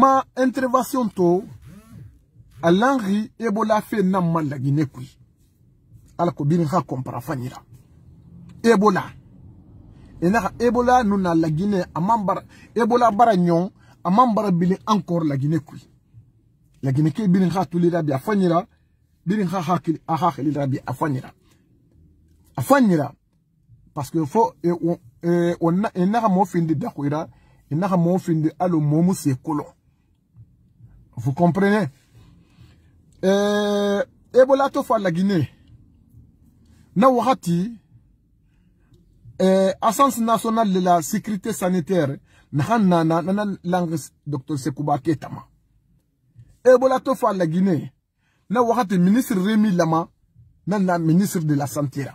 ma intervention to alangi ebola fe nam man lagine kui ala ko bin ha Et fanyira ebola ena ebola nuna lagine amambar ebola bara nyon amambara bili encore qui la lagine ke bin ha tulira rabia afanyira bin ha hakil aha khilira rabia afanyira afanyira parce que faut e, on e, on ena e mo findi dakwira ena mo findi allo momo se kolo vous comprenez euh, Ebola tofa la Guinée. Na wakati, euh, L'Assemblée nationale de la sécurité sanitaire, nana nana langue docteur Sekouba Ketama. Ebola tofa la Guinée. Na wakati ministre Rémi Lama, nana ministre de la santé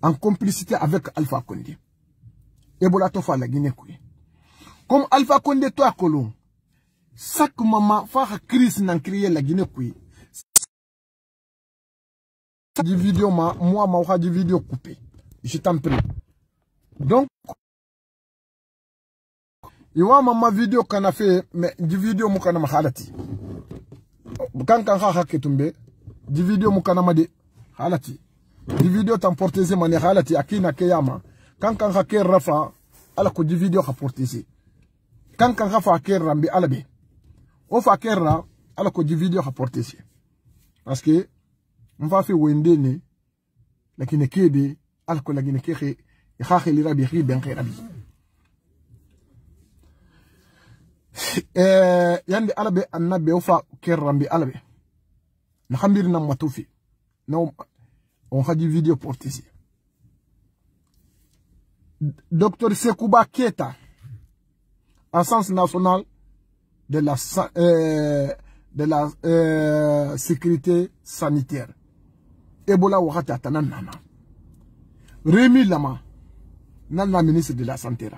En complicité avec Alpha Condé. Ebola tofa la Guinée. Comme Alpha Condé toi Colomb chaque moment faka crise nan kriye la guinée kui du vidéo ma moi ma du vidéo coupé je t'en prie donc a maman vidéo a fait mais du vidéo kana mahalati kan kan ha du vidéo mou kana made halati du vidéo tamporteze manière halati akina Quand quand kan ha rafa ala ko du vidéo ha quand Quand kan rambi fa rambi alabe on va faire là, alors ji video rapporté si parce que on va faire wende ne lakini kebe ala ko lakini khe khakhe li rabi khi ben khairabi eh yandi alabe annabi o fa kerra bi alabe na khambir na matufi na on fa du vidéo porté docteur Sekouba Keta en sens national de la, euh, de la euh, sécurité sanitaire. Ebola nana. Rémi Lama, nana ministre de la Santé.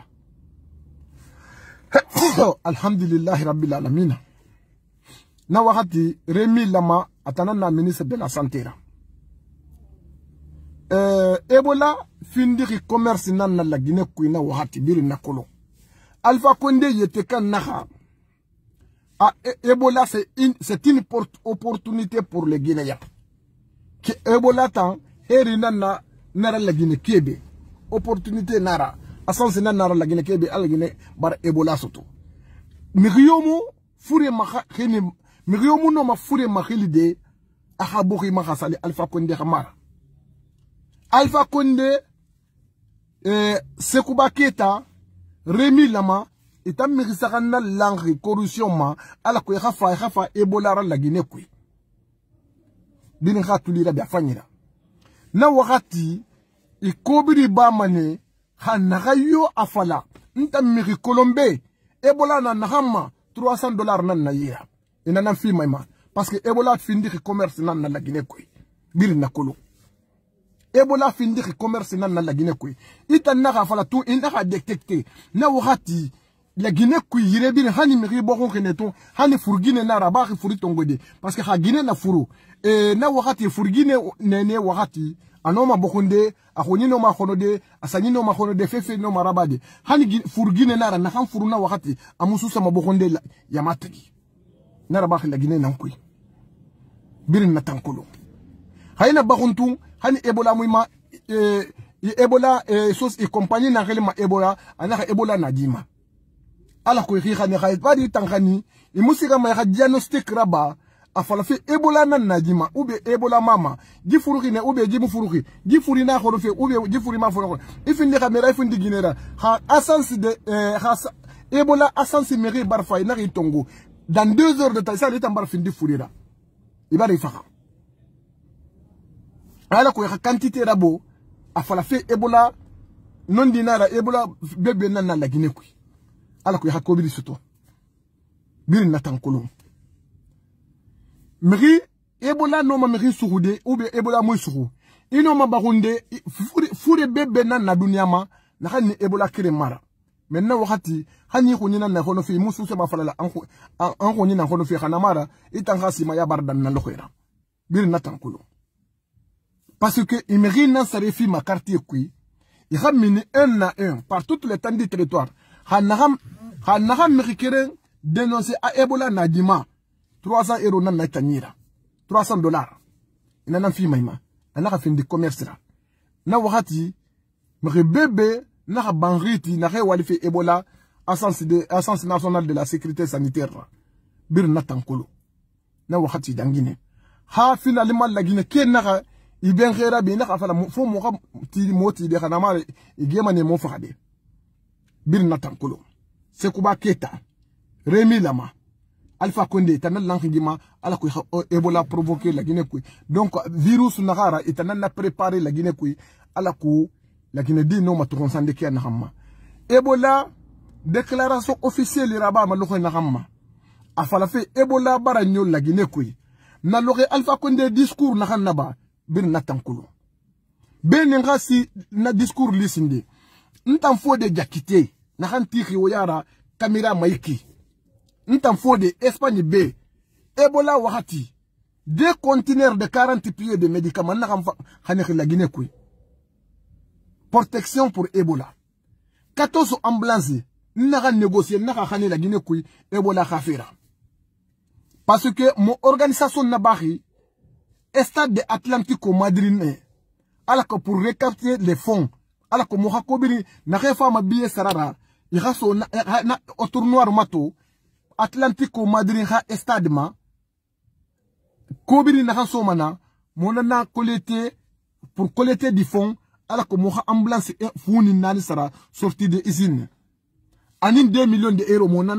Alhamdulillah Rabbil Na Rémi Lama ministre de la Santé. Euh, Ebola le commerce nana la Guinée Alpha yete kan ah, e- Ebola, c'est une, une opportunité pour le Guinéens. Qui Ebola tant, herina na le la Guinée Kébé. Opportunité nara. Asansi na nara la Guinée Kébé, à Guinée bar Ebola soto. Miriyomu, fure maha, hini, miriyomu no ma fure de, ahabuhi maha sali Alpha Condé Hamara. Alpha Condé, eh, Sekouba Keta, Remi Lama, i ta migisaka na langi corruption ma ala ko i ka fa i ka fa ebolara lagine koyi dini ka tulira bi a fa ɲina na wagati i kobiri ba mane ha naga yo a fala n ta migi kolonbe ebola na naga ma 300 dollar nan na yeya i nana fi ma ma parce que ebola findiki commerce nan na lagine koyi biri na kolo ebola findiki commerce nan na lagine koyi i ta naga fala tu i naga detecte na wagati la Guinée ku yirebir hani miri bokon keneton hani furgine na rabahi parce que ha Guinée na furu e na wakati nene wakati anoma bokonde akoni no makonode asani fefe no marabade hani furgine na na han furu na mabokonde la yamategi la Guinée nankui birin na haina bakuntu hani ebola muima e, eh, e, ebola e, sos e compagnie na ebola anaka ebola nadima ala ko ri khane khay pa di tankhani e musika ma ya diagnostic raba afala fe ebola na najima ube ebola mama jifuruki ne ube jimufuruki jifuri na khoro fe ube jifuri ma foro ifindi kamera ifindi ginera ha asansi de eh, ha ebola asansi meri barfa ina tongo dans deux heures de temps ça l'état barfindi furira ibari faha ala ko ya quantité rabo afala fe ebola non dinara ebola bebe na na lagine kui ala ko hakko bili suto bili natan kolon miri ebola no ma miri suhude ube ebola mo suhu ino ma bagunde fure bebe na na dunia ma na hani ebola kire mara menna wakati hani ko nyina na hono fi musu se mafala la an ko an ko nyina hono fi kana mara itan hasi ma ya bardan na lokhira bili natan kolon parce que imiri na sarefi ma quartier kui il ramène un à un par toutes les temps du territoire hanaham ha naxa mexi keren dénoncé a ebola na dima 300 euro nan na tanira 300 dollar ina nan fi mayma anaxa findi commerce ra na waxati mexi bebe naxa banriti naxe wali fe ebola agence de agence nationale de la sécurité sanitaire bir na tankolo na waxati dangine ha finalement lagine ke naxa i ben xera be naxa fala fo moxa tiidi mo tiide xa nama i gemane mo faxa de bir na tankolo sekuba keta remi lama alpha konde itana lankidima ala ko oh, ebola provoquer la guinée koy donc virus nagara itana na préparer la guinée koy ala ko la guinée di no matron sandeke na hamma ebola déclaration officielle raba ma lokho na hamma afala fe ebola bara nyol la guinée koy na lokho alpha konde discours na hanaba bin natankulo ben ngasi na discours lisinde ntamfo de jakité na hantiki woyara kamera maiki ntamfode Espagne B Ebola wahati deux conteneurs de 40 pieds de médicaments na hanek la Guinée kui protection pour Ebola 14 ambulances na négocier na hanek la Guinée kui Ebola khafira parce que mon organisation na bari stade de Atlantico Madrid alors que pour récapter les fonds alors que mo hakobiri na ma billet sarara il y a un tournoi de Mato, Atlantico madrid et stade Il y a un collecté pour collecter du fonds alors que mon ambulance est sara sortie de usine anin 2 millions de euros mo la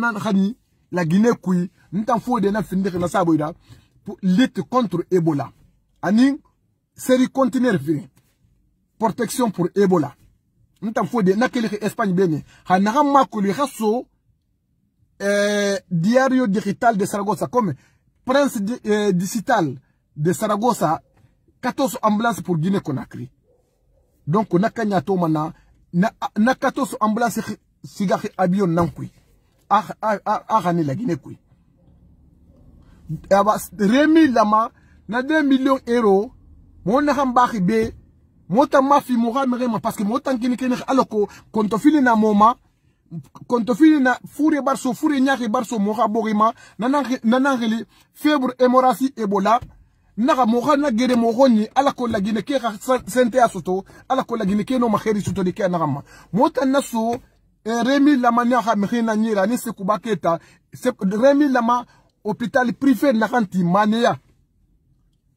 guinée nous avons fait de na findi na Saboïda pour lutter contre ebola anin série conteneur fini protection pour ebola ntan fo de nakeli ke espagne bene ha naga makoli ga so eh, diario digital de saragossa comme prince di, eh, digital de saragossa 14 ambulance pour guinée conakry donc naka ɲa to mana na, na 14 ambulance siga ke abion nan kui aga ni la guinée kui aba ah, remi lama na 2 millions euro mo naga mbaxi be mota mafi moga merema parce que mota ngini kene aloko kontofini na moma kontofini na fure barso fure nyaki barso moga borima nanangeli febre hémorragie ebola naga moga na gere mogoni ala ko lagine ke ga sente asoto ala ko lagine ke no maheri soto de ke naga ma mota naso eh, remi lama ni ga mkhina nyira ni sekubaketa remi lama hôpital privé nakanti maneya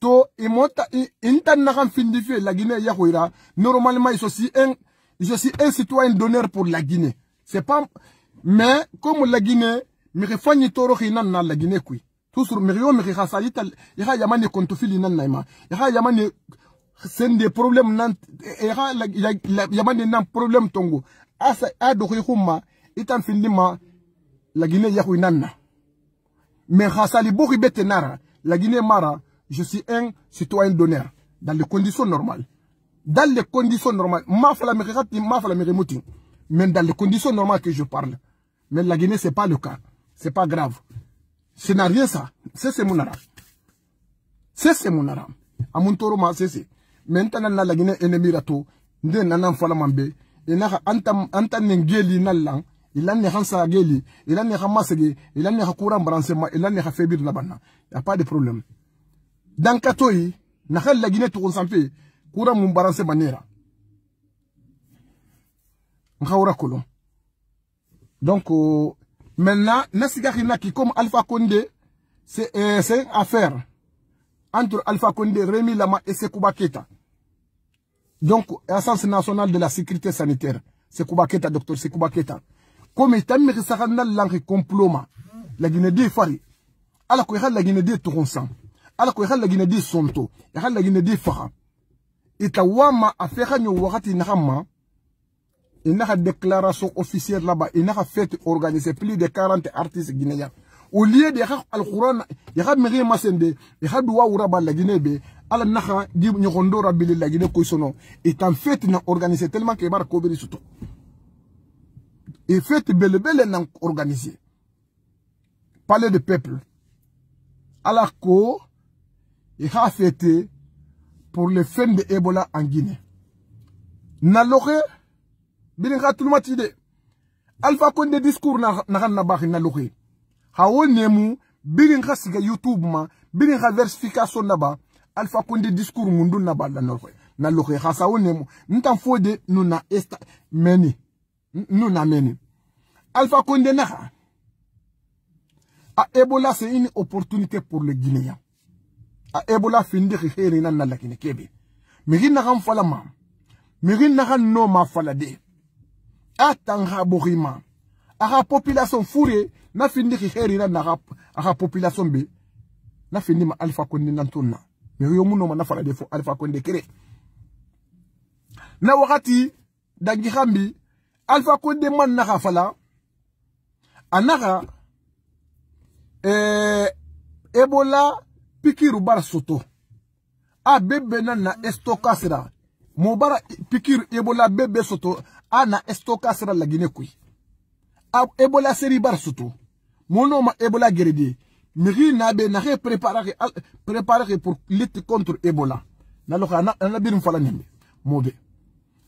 to imota inta fin de vie la Guinée ya koira normalement je suis un je suis un citoyen d'honneur pour la Guinée c'est pas mais comme la Guinée mi fanyi toro khina na la Guinée kui toujours mi yo mi khasalita ya yamani kontu fili nan naima ya yamani c'est des problèmes nan ya yamani nan problème tongo asa ado khuma itan findi ma la Guinée ya nan mais khasali bokhi betenara la Guinée mara je suis un citoyen d'honneur, dans les conditions normales. Dans les conditions normales, mais dans les conditions normales que je parle. Mais la Guinée, ce n'est pas le cas. Ce n'est pas grave. Ce n'est rien ça. C'est mon arabe. C'est mon arabe. À mon c'est Maintenant, la Guinée est ennemie à tout. pas ina il pas il hansa pas un branchement, pas a Il y a pas de problème dans le na guinée tourne sans sanfɛ kura mon barancé manera Je ka donc euh, maintenant na sigaki qui comme alpha condé euh, c'est une affaire entre alpha condé rémi lama et sekouba keta donc l'Assemblée nationale de la sécurité sanitaire sekouba keta docteur sekouba keta comme il mi saka na lanki comploma guinée de fari alors ko la guinée de togo sans ala ko ihalla e gina di sonto ihalla e gina di faha itawama e afeka nyo wakati nakama inaka déclaration officielle là-bas inaka fête organisée plus de 40 artistes guinéens au lieu de yakha alquran yakha meri masende yakha duwa ba la guinée be ala nakha di nyokondo rabili la guinée ko sono et en fête na organisée tellement que bar ko beri suto et fête belle belle na organisée parler de peuple ala il a fêté pour les fins de Ebola en Guinée. Naloké, bilinga tout le matide. Alpha Condé discours na na bari naloké. Hawo nemu bilinga siga YouTube ma bilinga versification naba Alpha Condé discours mundu naba la naloké. Naloké hasawo nemu ntan fode nous na est. meni nous na meni. Alpha Condé na a Ebola c'est une opportunité pour le Guinéens. a ebola findi khiri nan nan lakini kebe migi na kan fala ma migi na kan no ma fala de atanga borima aga population fure na findi khiri nan na aga population be na findi ma alpha kondi nan tunna migi yo muno ma na fala de fo alpha kondi kere na wakati dangi khambi alpha kondi man na fala anaka eh, ebola pikiru bara soto a bebe na na estoka sira mo bara pikiru ebola bebe soto a na estoka sira lagine kui a ebola seri bara soto mo noma ebola gerede miri na be na ke preparare preparare pour lutte contre ebola na loka na na birum fala nembe mobe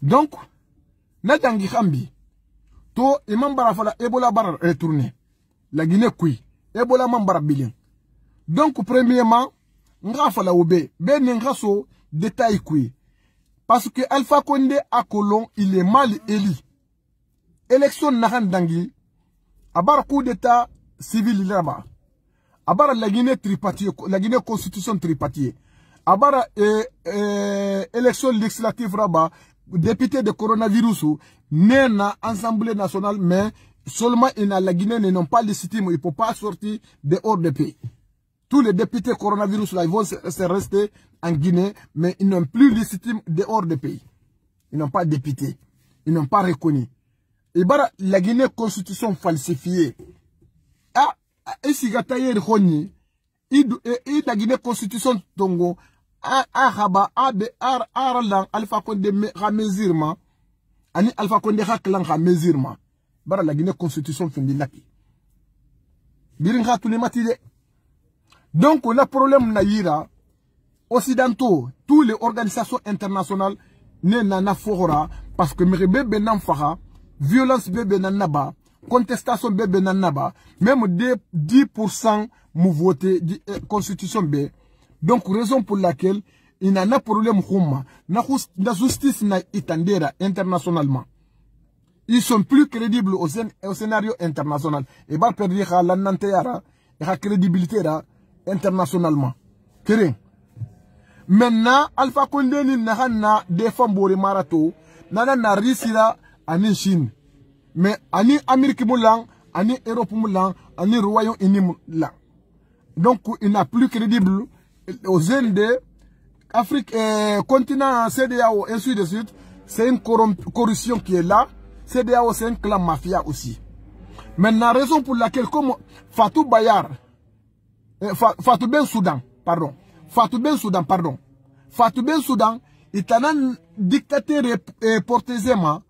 donc na dangi xambi to imam bara fala ebola bara retourner lagine kui ebola man bara bilin donc premièrement nga fala obe be grâce au détail parce que Alpha Condé à Colon il est mal élu élection y dangi abar coup d'état civil là-bas la Guinée tripartite la Guinée constitution tripartite à euh, euh, élection législative là député de coronavirus pas assemblée nationale mais seulement il a la Guinée n'ont pas le système il peut pas sortir de l'ordre de pays tous les députés coronavirus là, ils vont se, rester en Guinée, mais ils n'ont plus légitime dehors du pays. Ils n'ont pas de députés. Ils n'ont pas reconnu. Et la Guinée constitution falsifiée. Ah, ah et si Gataye il et la Guinée constitution Tongo, a raba, a de ar arlan, alpha konde ramezirma, ani alpha konde haklan ramezirma. Bara la Guinée constitution fendilaki. tous les matières. Donc, le problème Naïra, occidentaux, toutes les organisations internationales, pas force parce que les violences fara, violence bébé contestation bébé même 10% de voté euh, constitution B. Donc, raison pour laquelle, il a pas problème La justice na itandera internationalement. Ils sont plus crédibles au, scénario international. Et ils perdre la nantéra, la crédibilité internationalement. Kering. Maintenant, Alpha Condé pas défendu le marathon. nana na risira ani Chine. Mais ani Amérique moulang, ani Europe moulang, ani Royaume-Uni là Donc, il n'a plus crédible aux de Afrique, euh, continent CDAO, ainsi de suite. C'est une corruption qui est là. CDAO, c'est un clan mafia aussi. Maintenant, raison pour laquelle, comme Fatou Bayard, eh, Fatou Ben Soudan, pardon. Fatou Ben Soudan, pardon. Fatou Ben Soudan, il a un dictateur et portésément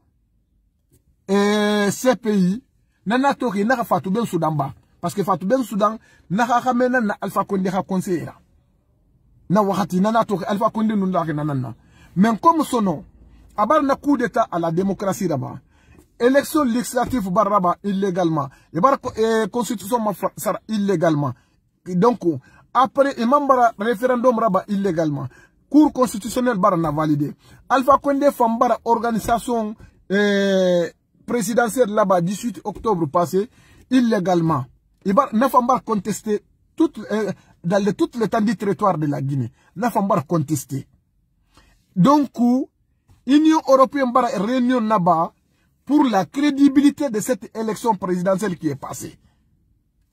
eh, ces pays. n'a Tori, n'a Fatou Ben Soudan Parce que Fatou Ben Soudan, n'a ramène na Alpha Condé à conseiller. Na wakati, nana Tori, Alpha Condé nous n'a Mais comme son nom, abar na coup d'état à la démocratie là-bas. Élection législative baraba illégalement. Et bar eh, constitution illégalement donc après le référendum raba illégalement cour constitutionnel a validé alpha condé a organisation euh, présidentielle là-bas 18 octobre passé illégalement Il va na dans contesté tout euh, dans le, tout l'étendue territoire de la Guinée na a contesté donc Union européenne bara réunion là-bas pour la crédibilité de cette élection présidentielle qui est passée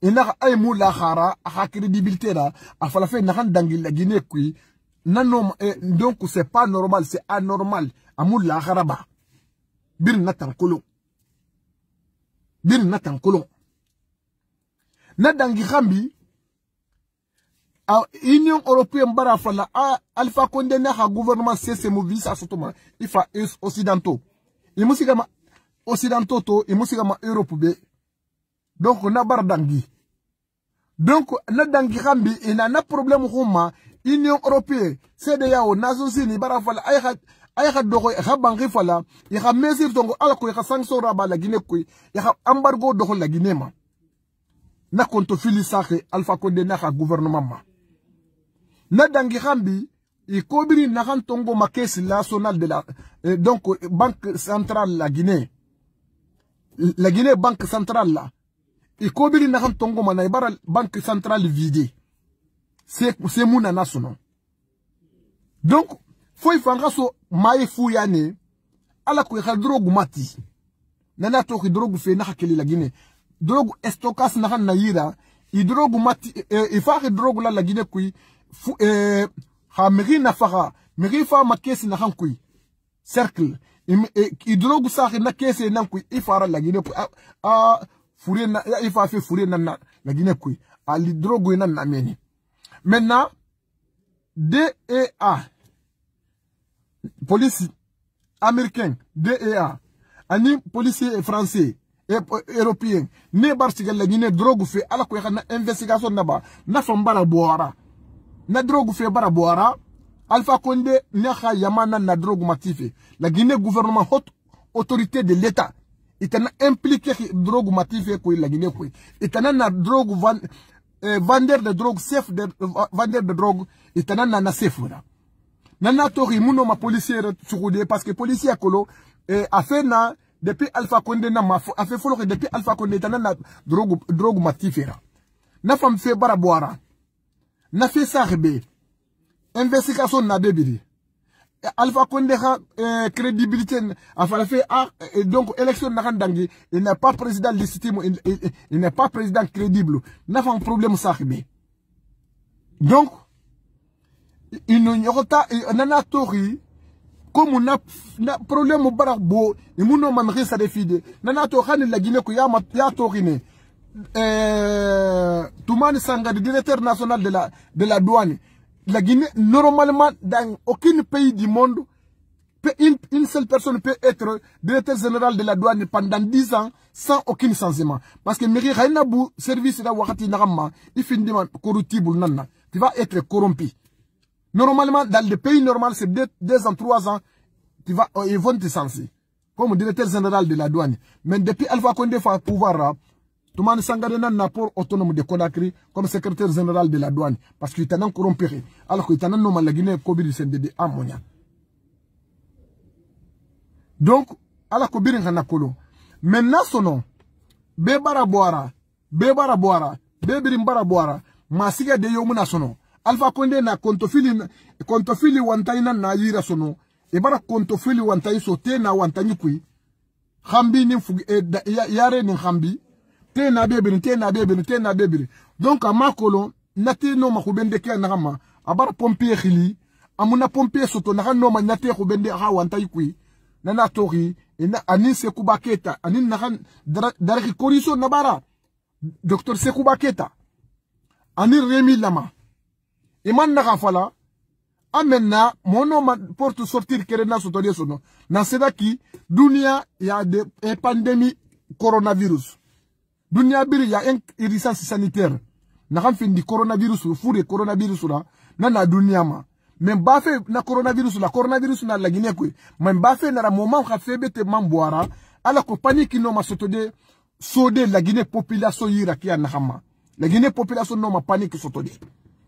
ina ay mu lahara ha crédibilité là a fala fe na kan dangi la guinée qui nanom eh, donc c'est pas normal c'est anormal amu lahara ba bir natan kolon bir natan kolon na dangi xambi a union européenne bara fala a alpha condé na ha gouvernement cese mu visa sotoma ifa occidentaux imusigama occidentaux to imusigama europe be donc na bara dangi donc na dangi kambi ina na problème kuma union européenne cdao nations unies bara fala ay ha ay ha dogo ha bangi fala ya ha mesure tongo ala ko ya sanction raba la guinée ko ya ha embargo dogo la guinée ma na konto fili sake alpha condé na ha gouvernement ma na dangi kambi i e kobiri na kan tongo ma caisse nationale de la eh, donc banque centrale la guinée la guinée banque centrale la ikobili na kantongo mana ibara banque centrale vidée c'est c'est mon anasuno donc faut ifanga so maifu yane ala ko drogue mati nana to ko drogue fe na hakeli la guinée drogue estokas na kan nayira i drogue mati ifa e, e, e ko drogue la la guinée kui fu eh ha meri na faha meri fa makesi na kan kui cercle i drogue sa na kesi na kui ifara la guinée a fure na ya ifa fe na na lagine quoi alidrogo ina na meni maintenant DEA police américain DEA ani police français européen ne bar la Guinée drogue fait ala ko na investigation naba na fam bara boara na drogue fait bara boara Alpha Condé ne yamana na drogue matife Guinée gouvernement haute autorité de l'état itana impliqué ki drogue matife ko ilagine ko itana na drogue van eh, vendeur de drogue chef de vendeur de drogue itana na na sefura nana tori muno ma policier tsukude parce que policier kolo eh, afena depuis Alpha Condé na mafo afe folo depuis Alpha Condé itana na drogue drogue matifera na fam fe bara boara na fe sarbe investigation na bebiri Alpha Condé a euh, crédibilité enfin fait ah, donc élection nakandangi il n'est pas président légitime il, n'est pas président crédible n'a pas un problème ça donc il n'y aura pas nana tori comme on a problème au barabo et mon nom manré ça défide nana tori la Guinée que ya ya euh, ne Toumane Sangadi directeur national de la de la douane la Guinée, normalement, dans aucun pays du monde, une, seule personne peut être directeur général de la douane pendant 10 ans sans aucun censement. Parce que Miri service de Wakati Narama, il finit corruptible, Tu vas être corrompu. Normalement, dans le pays normal, c'est 2 ans, 3 ans, tu vas, euh, ils vont te censer. Comme directeur général de la douane. Mais depuis Alpha Condé, pouvoir, hein, tumani sangare na apport autonome de Conakry comme secrétaire général de la douane parce qu'il était non corrompu alors qu'il était non normal la Guinée kobiri sendede amonya donc ala kobiri ngana kolo maintenant sono be bara boara be bara boara be birim bara boara masiga de yomuna sono alpha konde na kontofili kontofili wantaina na yira sono e bara kontofili wantai so te na wantani kui khambi ni fugi e, da, yare ni khambi te na bebiri te na bebiri te na bebiri donc a makolo na te noma ku bende ke na ma abara pompier xili amuna pompier soto na noma na te ku bende ha wanta ikui na na tori ina anin seku baketa anin na dar ki koriso na bara docteur seku baketa anin remi lama iman na fala amenna mono ma porte sortir kere na soto de sono na sedaki dunia ya de pandémie coronavirus dunia biri ya en urgence sanitaire na kan findi coronavirus fure coronavirus la na na dunia ma men bafe na coronavirus la coronavirus na la guinée kwe men bafe na ra moment ka febe te mamboara ala ko panique no ma sotode sode la guinée population yira ki na kama la guinée population no ma panique sotode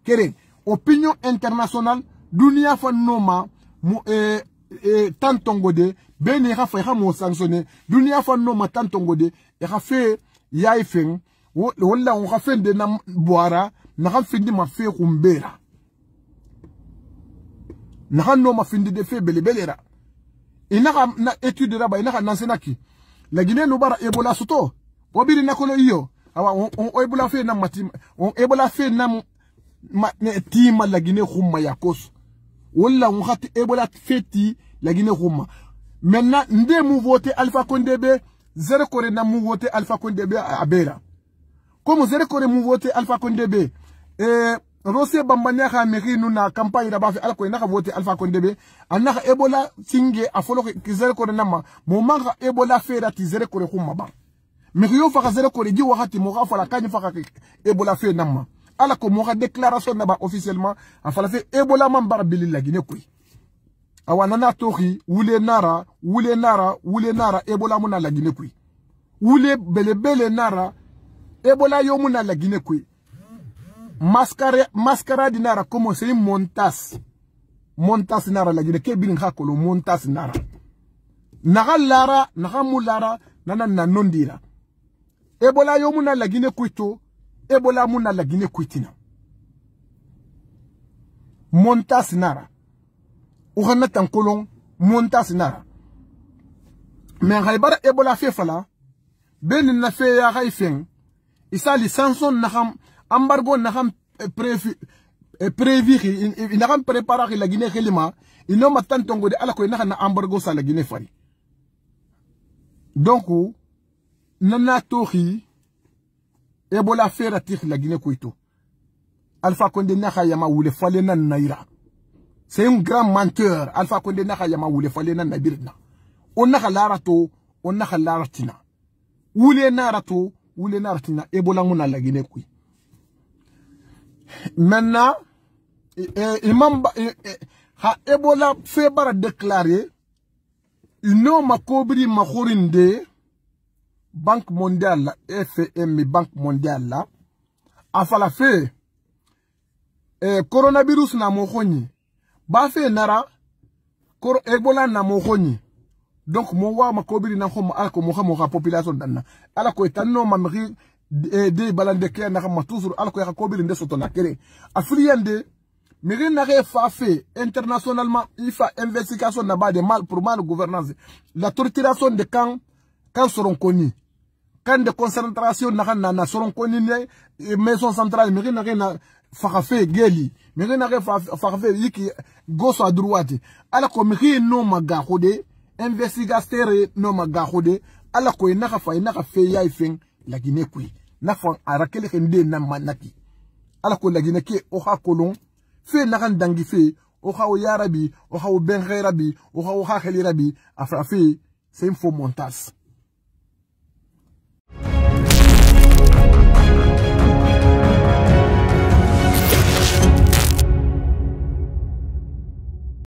kere opinion internationale dunia fa no ma mo eh, eh, tan tongode beni ka e fa ka e mo sanctionner dunia fa no ma tan tongode e ka fe yai e feng wala nga fende na buara na findi mafe kumbera mafindi de fe belebelera ina e na etude raba ina na e senaki la bara ebola suto obiri na kolo iyo awa ebola fe na ebola fe na tima la gine khumma wala ngati ebola feti la gine khumma maintenant ndé mu voter alpha Zéro kore na mu wote Alpha Condé B abera Comme zere kore mu wote Alpha Condé B, eh e bambanya ka miri nu na campagne da ba fi alko na wote Alpha Condé be anaka ebola tinge A ki zere kore na ma ebola fera ti zéro kore kuma ba miri yo fa zere kore ji wakati ebola fe na ala ko mo déclaration na ba officiellement afala faire ebola man barabili la awana na toki wule nara wule nara wule nara ebola mu na lagine kue wule belebele nara ebola yo mu na lagine kue mascara mascara dinara komo seli montas montas nara lagine ke bini nga kolo montas nara naga lara naga mu lara nana na nondira ebola yo mu na lagine kue to ebola mu na lagine kue tina montas nara uganda tankolon montas nara men xay bara ebola fe fala be nin na fe ya xay feng isali sanson naxam embargo naxam euh, prévu euh, prévu xi inaxam prépara xi lagine xelima inoma tan tongode ala koy naxa na embargo sa lagine fari donc oh, nana toxi ebola fera tix lagine koy to alpha konde naxa yama wule fale nan nayira C'est un grand menteur. Alpha Konde naka ou wule falena On a larato, n'a laratina. le narato, le naratina. Ebola muna la Guinée Maintenant, imam ha Ebola fait bara déclarer ino ma makhorinde Banque mondiale la FMI Banque mondiale la afala fait et eh, coronavirus na mokhonyi Bafé nara kor ebola na mogonyi donc mo wa makobiri na ko ala ko moha moha population danna ala ko ma mamri de eh, balande ke na ma toujours ala ko ya kobiri nde soto na kere afriende miri na re fa internationalement il fa investigation na ba de mal pour mal gouvernance la torturation de camps quand seront connus camps de concentration na na seront connus eh, maison centrale centrales. na re na fagafe geli mege nage fagafe yiki goso à droite ala ko mixi no ma gaxude investigateur no ma gaxude ala koye naxa fa ye naxa fe yaye feng lagine kuy na fa ara kele ke nde na manaki ala ko lagine ke o xa kolon fe naxan dangi fe o xa o yarabi o xa o benxe rabi o xa o xaxeli rabi a fa fe c'est une faux montage